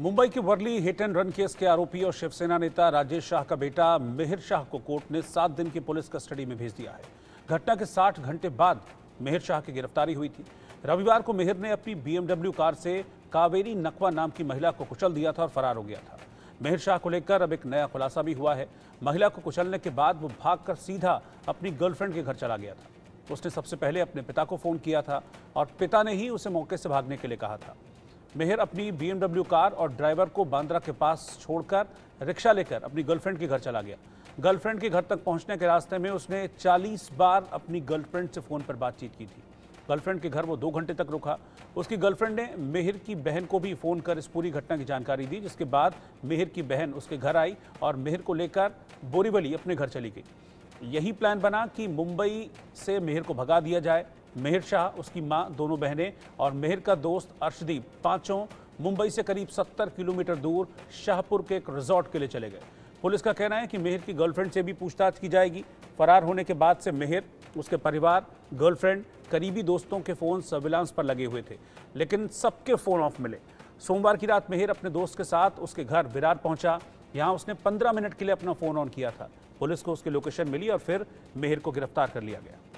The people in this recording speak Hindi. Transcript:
मुंबई के Worli hit and run case के आरोपी और शिवसेना नेता राजेश शाह का बेटा मिहिर शाह को कोर्ट ने सात दिन की पुलिस कस्टडी में भेज दिया है घटना के साठ घंटे बाद मिहिर शाह की गिरफ्तारी हुई थी रविवार को मिहिर ने अपनी बीएमडब्ल्यू कार से कावेरी नकवा नाम की महिला को कुचल दिया था और फरार हो गया था मिहिर शाह को लेकर अब एक नया खुलासा भी हुआ है महिला को कुचलने के बाद वो भागकर सीधा अपनी गर्लफ्रेंड के घर चला गया था उसने सबसे पहले अपने पिता को फोन किया था और पिता ने ही उसे मौके से भागने के लिए कहा था मेहर अपनी बीएमडब्ल्यू कार और ड्राइवर को बांद्रा के पास छोड़कर रिक्शा लेकर अपनी गर्लफ्रेंड के घर चला गया गर्लफ्रेंड के घर तक पहुंचने के रास्ते में उसने 40 बार अपनी गर्लफ्रेंड से फ़ोन पर बातचीत की थी गर्लफ्रेंड के घर वो दो घंटे तक रुका उसकी गर्लफ्रेंड ने मेहर की बहन को भी फ़ोन कर इस पूरी घटना की जानकारी दी जिसके बाद मेहर की बहन उसके घर आई और मेहर को लेकर बोरीवली अपने घर चली गई यही प्लान बना कि मुंबई से मेहर को भगा दिया जाए मेहर शाह उसकी माँ दोनों बहनें और मेहर का दोस्त अर्शदीप पांचों मुंबई से करीब 70 किलोमीटर दूर शाहपुर के एक रिजॉर्ट के लिए चले गए पुलिस का कहना है कि मेहर की गर्लफ्रेंड से भी पूछताछ की जाएगी फरार होने के बाद से मेहर उसके परिवार गर्लफ्रेंड करीबी दोस्तों के फ़ोन सर्विलांस पर लगे हुए थे लेकिन सबके फ़ोन ऑफ मिले सोमवार की रात मेहर अपने दोस्त के साथ उसके घर विरार पहुंचा यहां उसने 15 मिनट के लिए अपना फ़ोन ऑन किया था पुलिस को उसकी लोकेशन मिली और फिर मेहर को गिरफ्तार कर लिया गया